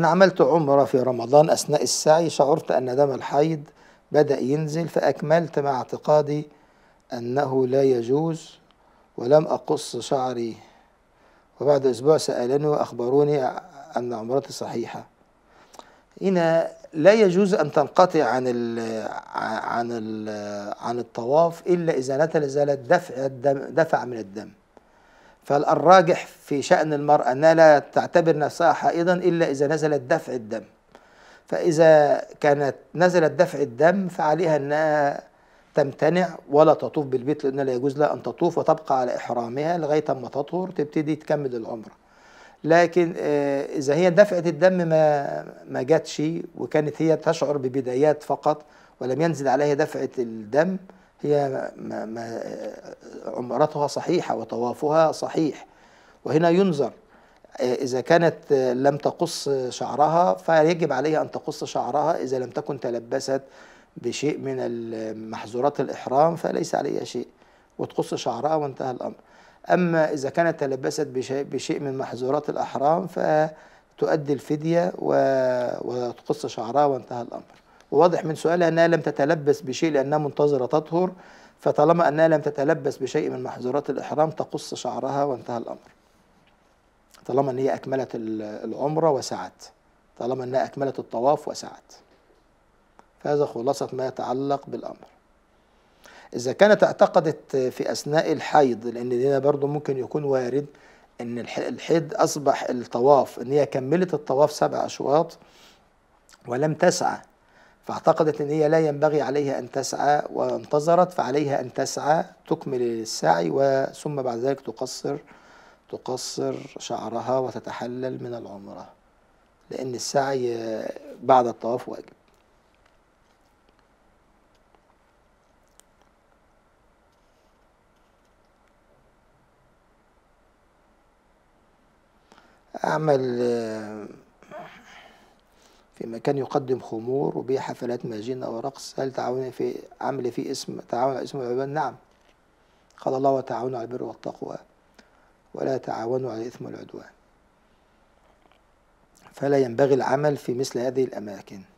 أنا عملت عمرة في رمضان أثناء السعي شعرت أن دم الحيض بدأ ينزل فأكملت مع اعتقادي أنه لا يجوز ولم أقص شعري وبعد أسبوع سألني وأخبروني أن عمرتي صحيحة هنا لا يجوز أن تنقطع عن الـ عن الـ عن الطواف إلا إذا نتل زالت دفع الدم دفع من الدم فالراجح في شأن المرأة أنها لا تعتبر نفسها حائضا إلا إذا نزلت دفع الدم فإذا كانت نزلت دفع الدم فعليها أنها تمتنع ولا تطوف بالبيت لأن لا يجوز لها أن تطوف وتبقى على إحرامها لغاية ما تطهر تبتدي تكمل العمرة لكن آه، إذا هي دفعت الدم ما ما جاتش وكانت هي تشعر ببدايات فقط ولم ينزل عليها دفعة الدم هي ما ما صحيحة وطوافها صحيح وهنا ينظر إذا كانت لم تقص شعرها فيجب عليها أن تقص شعرها إذا لم تكن تلبست بشيء من محظورات الإحرام فليس عليها شيء وتقص شعرها وانتهى الأمر أما إذا كانت تلبست بشيء من محظورات الأحرام فتؤدي الفدية وتقص شعرها وانتهى الأمر وواضح من سؤالها أنها لم تتلبس بشيء لأنها منتظرة تطهر فطالما أنها لم تتلبس بشيء من محظورات الإحرام تقص شعرها وانتهى الأمر طالما أن هي أكملت العمرة وسعت طالما أنها أكملت الطواف وسعت هذا خلاصة ما يتعلق بالأمر إذا كانت اعتقدت في أثناء الحيض لأن هنا برضو ممكن يكون وارد أن الحيض أصبح الطواف أن هي كملت الطواف سبع أشواط ولم تسعى فاعتقدت ان هي لا ينبغي عليها ان تسعى وانتظرت فعليها ان تسعى تكمل السعي وثم بعد ذلك تقصر تقصر شعرها وتتحلل من العمره لان السعي بعد الطواف واجب اعمل في مكان يقدم خمور وبيع حفلات ماجنة ورقص هل تعاون في عمل في اسم تعاون على اسم العبان نعم قال الله وتعاونوا على البر والتقوى ولا تعاونوا على الإثم والعدوان فلا ينبغي العمل في مثل هذه الأماكن